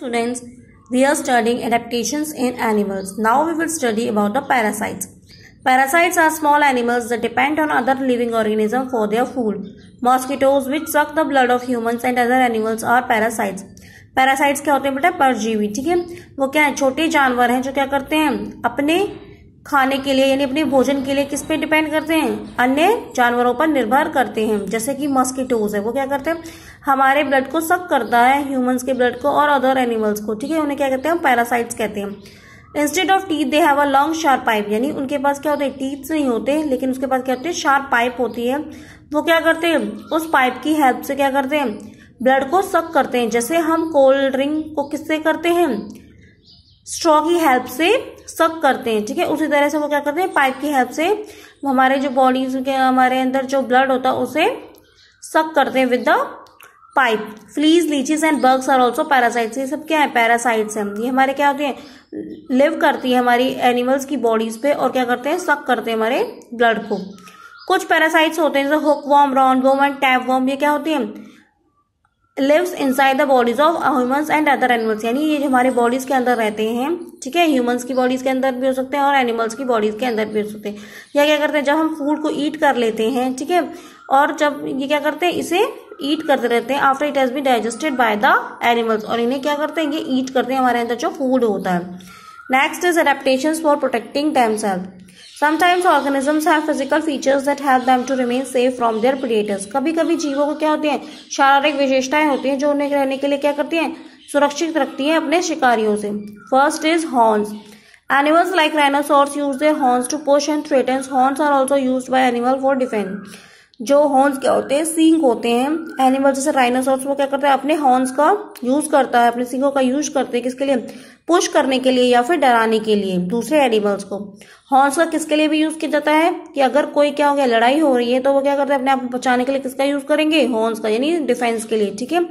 students, we are studying adaptations in animals. Now we will study about the parasites. Parasites are small animals that depend on other living organisms for their food. Mosquitoes which suck the blood of humans and other animals are parasites. Parasites क्या होते हैं बेटा परजीवी ठीक है वो क्या है छोटे जानवर हैं जो क्या करते हैं अपने खाने के लिए यानी अपने भोजन के लिए किस पे डिपेंड करते हैं अन्य जानवरों पर निर्भर करते हैं जैसे कि मस्कीटोज है वो क्या करते हैं हमारे ब्लड को सक करता है ह्यूमंस के ब्लड को और अदर एनिमल्स को ठीक है उन्हें क्या कहते हैं पैरासाइट्स कहते हैं instead of teeth they have a long sharp pipe यानी उनके पास क्या होते हैं टीथ नहीं होते लेकिन उसके पास क्या होते हैं शार्प पाइप होती है वो क्या करते हैं उस पाइप की हेल्प से क्या करते हैं ब्लड को सक करते हैं जैसे हम कोल्ड ड्रिंक को किससे करते हैं स्ट्रॉ की हेल्प से सक करते हैं ठीक है उसी तरह से वो क्या करते हैं पाइप की हेल्प से हमारे जो बॉडीज के हमारे अंदर जो ब्लड होता है उसे सक करते हैं with the pipe fleas leeches and bugs are also parasites ये सब क्या है पैरासाइट्स हैं ये हमारे क्या होते हैं लिव करती है हमारी एनिमल्स की बॉडीज पे और क्या करते हैं सक करते हैं हमारे ब्लड को कुछ पैरासाइट्स होते हैं जैसे hook worm round worm and tape worm ये क्या होते हैं lives inside the bodies of humans and other animals यानी ये जो हमारे बॉडीज के अंदर रहते हैं ठीक है ह्यूमन्स की बॉडीज के अंदर भी हो सकते हैं और एनिमल्स की बॉडीज के अंदर भी हो सकते हैं या क्या करते हैं जब हम फूड को ईट कर लेते हैं ठीक है और जब ये क्या करते हैं इसे ईट करते रहते हैं after it has be digested by the animals और इन्हें क्या करते हैं ये ईट करते हैं हमारे अंदर जो फूड होता है next is adaptation for protecting them Sometimes organisms have physical features that help them to remain safe from their predators. कभी कभी जीवों को क्या होती है शारीरिक विशेषताएं होती हैं जो उन्हें रहने के लिए क्या करती हैं सुरक्षित रखती हैं अपने शिकारियों से first is horns animals like rhinoceros use their horns to push and threatens horns are also use by animal for defence जो हॉर्न्स क्या होते हैं सींग होते हैं एनिमल जैसे राइनासोर्स वो क्या करते हैं अपने हॉर्न्स का यूज करता है अपने सींगों का यूज करते हैं किसके लिए पुश करने के लिए या फिर डराने के लिए दूसरे एनिमल्स को हॉर्न्स का किसके लिए भी यूज किया जाता है कि अगर कोई क्या हो गया लड़ाई हो रही है तो वो क्या करते हैं अपने आप को बचाने के लिए किसका यूज करेंगे हॉर्न्स का यानी डिफेंस के लिए ठीक है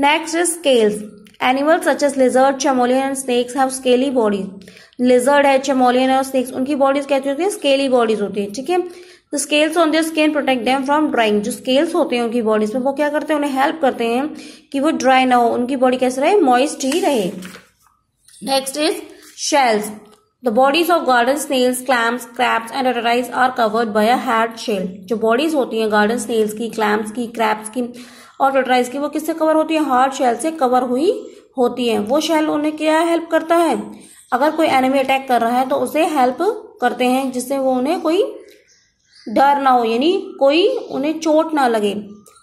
next is scales animals such as lizard chameleon and snakes have scaly body lizard है चमोलियन और स्नेक्स उनकी बॉडीज कहती होती है स्केली बॉडीज होती है ठीक है the scales on their skin protect them from drying जो स्केल्स होते हैं उनकी बॉडीज में वो क्या करते हैं उन्हें हेल्प करते हैं कि वो ड्राई ना हो उनकी बॉडी कैसे रहे मॉइस्ट ही रहे next is shells the bodies of garden snails clams crabs and tortoise are covered by a hard shell जो बॉडीज होती हैं गार्डन स्नेल्स की, क्लैम्स की, क्रैप्स की और tortoise की वो किससे कवर होती है हार्ड शेल से कवर हुई होती है वो शेल उन्हें क्या हेल्प करता है अगर कोई एनिमी अटैक कर रहा है तो उसे हेल्प करते हैं जिससे वो उन्हें कोई डर ना हो यानी कोई उन्हें चोट ना लगे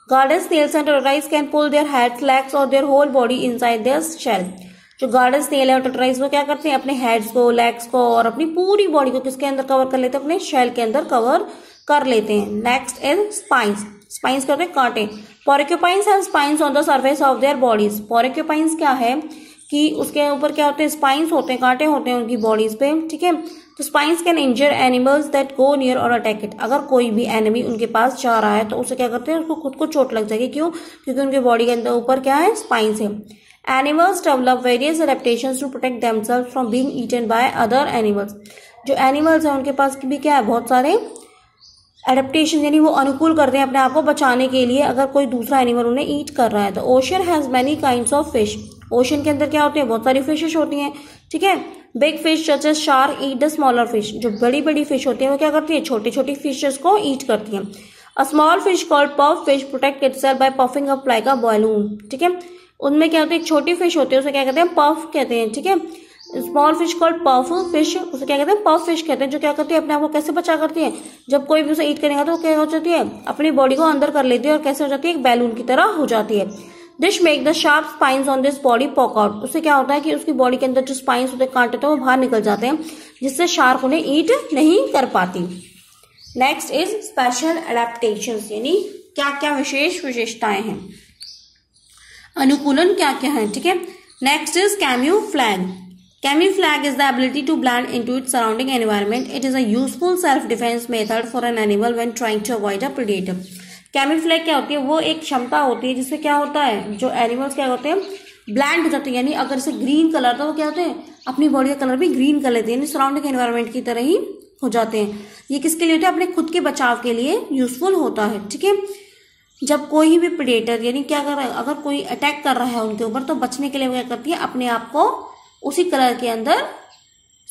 garden snails and tortoise can pull their heads legs और their whole body inside their shell जो गार्डन स्नेल है टटराइज वो क्या करते हैं अपने हेड्स को लेग्स को और अपनी पूरी बॉडी को किसके अंदर कवर कर लेते हैं अपने शेल के अंदर कवर कर लेते हैं नेक्स्ट इज स्पाइंस स्पाइंस होते हैं कांटे porcupines and spines on the surface of their bodies porcupines क्या है कि उसके ऊपर क्या होते हैं स्पाइंस होते हैं कांटे होते हैं उनकी बॉडीज पे ठीक है तो spines can injure animals that go near और अटैक इट अगर कोई भी एनिमी उनके पास जा रहा है तो उसे क्या करते हैं उसको खुद को चोट लग जाएगी क्यों क्योंकि उनके बॉडी के अंदर ऊपर क्या है स्पाइंस है animals develop various adaptation to protect themselves from being eaten by other animals जो एनिमल्स हैं उनके पास भी क्या है बहुत सारे एडेप्टेशन यानी वो अनुकूल करते हैं अपने आप को बचाने के लिए अगर कोई दूसरा एनिमल उन्हें ईट कर रहा है तो ocean has many kind of fish ocean के अंदर क्या होते हैं बहुत सारी फिशेज होती हैं ठीक है बिग फिश जैसे शार ईट द स्मॉलर फिश जो बड़ी बड़ी फिश होती है वो क्या करती है छोटी छोटी फिशेज को ईट करती हैं a small fish called puff fish protect itself by puffing up like a balloon ठीक है उनमें क्या होता है एक छोटी फिश होती है उसे क्या कहते हैं पफ कहते हैं ठीक है small fish called puff fish उसे क्या कहते हैं पफ फिश कहते हैं जो क्या करती है अपने आप को कैसे बचा करती है जब कोई भी उसे ईट करेगा तो क्या हो जाती है अपनी बॉडी को अंदर कर लेती है और कैसे हो जाती है एक बैलून की तरह हो जाती है this make the sharp spines on this body poke out उससे क्या होता है कि उसकी बॉडी के अंदर जो स्पाइंस होते हैं कांटे होते हैं वो बाहर निकल जाते हैं जिससे शार्प उन्हें ईट नहीं कर पाती नेक्स्ट इज स्पेशल अडेप्टेशन यानी क्या क्या विशेष विशेषताएं हैं अनुकूलन क्या क्या है ठीक है नेक्स्ट इज कैम्यू फ्लैग कैम्यू is the ability to blend in to its surrounding environment it is a useful self defence method for an animal when trying to avoid a a camouflage क्या होती है वो एक क्षमता होती है जिससे क्या होता है जो एनिमल्स क्या होते हैं ब्लैंड हो जाते हैं यानी अगर इसे ग्रीन कलर था वो क्या होते हैं अपनी बॉडी का कलर भी ग्रीन कर लेते हैं यानी सराउंडिंग एनवायरमेंट की तरह ही हो जाते हैं ये किसके लिए होता है अपने खुद के बचाव के लिए यूजफुल होता है ठीक है जब कोई भी प्रेडेटर यानी क्या कर रहा है अगर कोई अटैक कर रहा है उनके ऊपर तो बचने के लिए वो क्या करती है अपने आप को उसी कलर के अंदर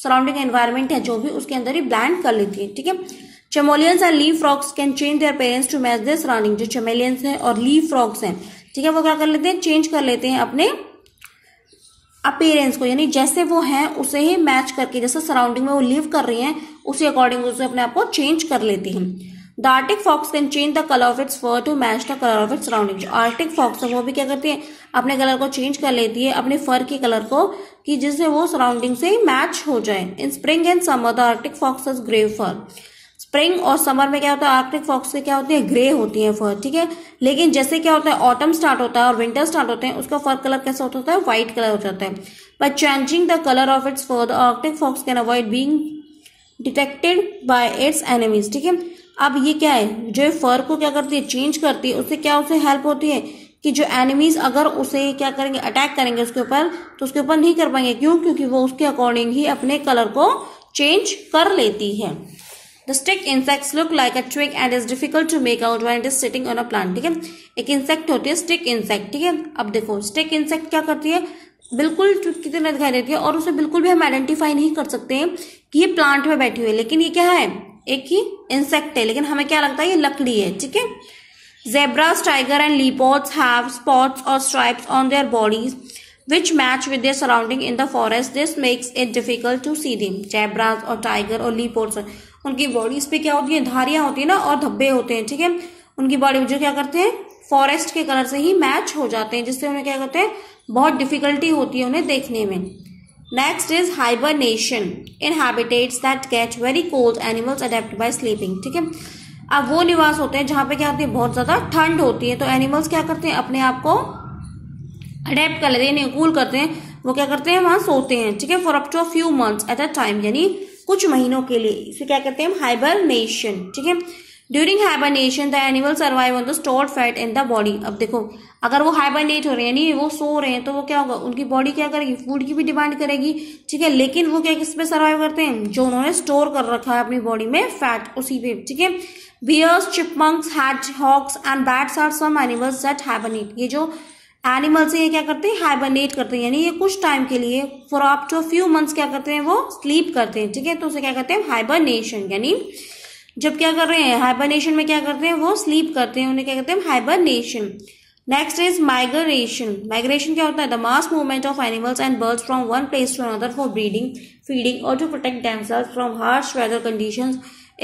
सराउंडिंग एनवायरमेंट है जो भी उसके अंदर ही ब्लैंड कर लेती है ठीक है chameleons and leaf frogs can change their parents to match their surrounding जो चेमोलियंस हैं और लीव फ्रॉक्स हैं ठीक है वो क्या कर लेते हैं चेंज कर लेते हैं अपने अपेरेंस को यानी जैसे वो हैं उसे ही मैच करके जैसे सराउंडिंग में वो लिव कर रही हैं उसी अकॉर्डिंग उसे अपने आप को चेंज कर लेती हैं the arctic fox can change the colour of its fur to match the colour of its surrounding arctic fox है वो भी क्या करती है अपने कलर को चेंज कर लेती है अपने फर के कलर को कि जिससे वो सराउंडिंग से मैच हो जाए in spring and summer the arctic fox is grey fur spring और समर में क्या होता है आर्टिक फॉक्स के क्या होती है ग्रे होती है फर ठीक है लेकिन जैसे क्या होता है ऑटम स्टार्ट होता है और विंटर स्टार्ट होते हैं उसका फर कलर कैसा होता है व्हाइट कलर हो जाता है but changing the colour of its fur the arctic fox can avoid being detected by its enemies ठीक है अब ये क्या है जो फर को क्या करती है चेंज करती है उससे क्या उसे हेल्प होती है कि जो एनिमीज अगर उसे क्या करेंगे अटैक करेंगे उसके ऊपर तो उसके ऊपर नहीं कर पाएंगे क्यों क्योंकि वो उसके अकॉर्डिंग ही अपने कलर को चेंज कर लेती है the stick insect look like a twig and is difficult to make out when it is sitting on a plant ठीक है एक इंसेक्ट होती है स्टिक इंसेक्ट ठीक है अब देखो स्टिक इंसेक्ट क्या करती है बिल्कुल कितने दिखाई देती है और उसे बिल्कुल भी हम आइडेंटिफाई नहीं कर सकते हैं कि ये प्लांट में बैठी हुई है लेकिन ये क्या है एक ही इंसेक्ट है लेकिन हमें क्या लगता है ये लकड़ी है ठीक है zebras tiger and leopards have spots और stripes on their bodies which match with their surrounding in the forest this makes it difficult to see them zebras और टाइगर और लीपोट्स उनकी बॉडीज पे क्या होती है धारियां होती है ना और धब्बे होते हैं ठीक है उनकी बॉडी जो क्या करते हैं फॉरेस्ट के कलर से ही मैच हो जाते हैं जिससे उन्हें क्या करते हैं बहुत डिफिकल्टी होती है उन्हें देखने में Next is hibernation. In habitats that get very cold, animals adapt by sleeping. ठीक है अब वो निवास होते हैं जहाँ पे क्या होती है बहुत ज़्यादा ठंड होती है तो एनिमल्स क्या करते हैं अपने आप को अडेप्ट कर लेते हैं यानी कूल करते हैं वो क्या करते हैं वहां सोते हैं ठीक है for up to a few months at a time यानी कुछ महीनों के लिए इसे क्या कहते हैं हाइबरनेशन ठीक है during hibernation the animal survive on the stored fat in the body अब देखो अगर वो हाइबरनेट हो रहे हैं यानी वो सो रहे हैं तो वो क्या होगा उनकी बॉडी क्या करेगी फूड की भी डिमांड करेगी ठीक है लेकिन वो क्या किस पे सर्वाइव करते हैं जो उन्होंने स्टोर कर रखा है अपनी बॉडी में फैट उसी पे ठीक है bears chipmunks hedgehogs and bats are some animals that hibernate ये जो एनिमल्स ये क्या करते हैं हाइबरनेट करते हैं यानी ये कुछ टाइम के लिए for up to few months क्या करते हैं वो स्लीप करते हैं ठीक है तो उसे क्या कहते हैं हाइबरनेशन यानी जब क्या कर रहे हैं हाइबरनेशन में क्या करते हैं वो स्लीप करते हैं उन्हें क्या कहते हैं hibernation next is migration migration क्या होता है the mass movement of animals and birds from one place to another for breeding feeding और to protect themselves from harsh weather condition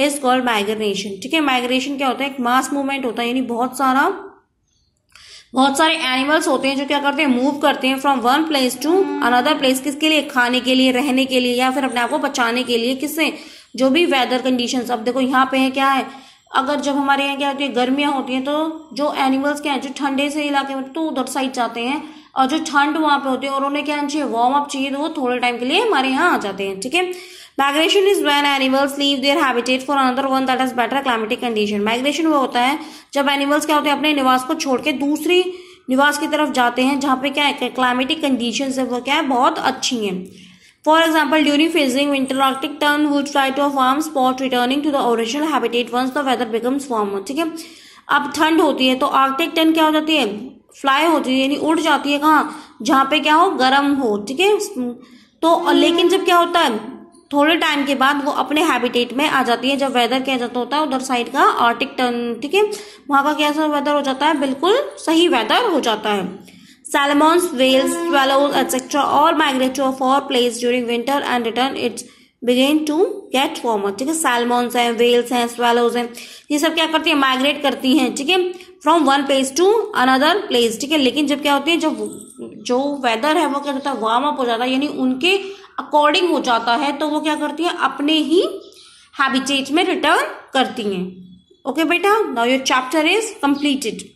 is called migration ठीक है माइग्रेशन क्या होता है एक मास मूवमेंट होता है यानी बहुत सारा बहुत सारे एनिमल्स होते हैं जो क्या करते हैं मूव करते हैं from one place to another place किसके लिए खाने के लिए रहने के लिए या फिर अपने आप को बचाने के लिए किससे जो भी वेदर कंडीशन अब देखो यहाँ पे है क्या है अगर जब हमारे यहाँ क्या होती है गर्मियाँ होती हैं तो जो एनिमल्स क्या हैं जो ठंडे से इलाके में तो उधर साइड जाते हैं और जो ठंड वहाँ पे होती है और उन्हें क्या चाहिए वार्म अप चाहिए तो वो थोड़े टाइम के लिए हमारे यहाँ आ जाते हैं ठीक है migration is when animals leave their habitat for another one that is better climatic condition migration वो होता है जब एनिमल्स क्या होते हैं अपने निवास को छोड़ के दूसरी निवास की तरफ जाते हैं जहाँ पे क्या है क्लाइमेटिक कंडीशन है वो क्या है बहुत अच्छी हैं For example, during phasing, Arctic tern would try to a warm spot returning to the original habitat once the weather becomes warmer. ठीक है अब ठंड होती है तो आर्कटिक टर्न क्या हो जाती है फ्लाई होती है यानी उड़ जाती है कहाँ जहाँ पे क्या हो गर्म हो ठीक है तो लेकिन जब क्या होता है थोड़े टाइम के बाद वो अपने हैबिटेट में आ जाती है जब वेदर क्या जाता होता है उधर साइड का आर्टिक टर्न ठीक है वहाँ का कैसा वेदर हो जाता है बिल्कुल सही वेदर हो जाता है Salmons, whales, swallows, etc. all migrate to a far place during winter and return its begin to get warmer ठीक है सैलमोन्स हैं वेल्स हैं स्वेलोज हैं ये सब क्या करती हैं माइग्रेट करती हैं ठीक है from one place to another place ठीक है लेकिन जब क्या होती है जब जो वेदर है वो क्या होता है वार्म अप हो जाता है यानी उनके अकॉर्डिंग हो जाता है तो वो क्या करती है अपने ही हैबिटेट में रिटर्न करती हैं ओके बेटा now your chapter is completed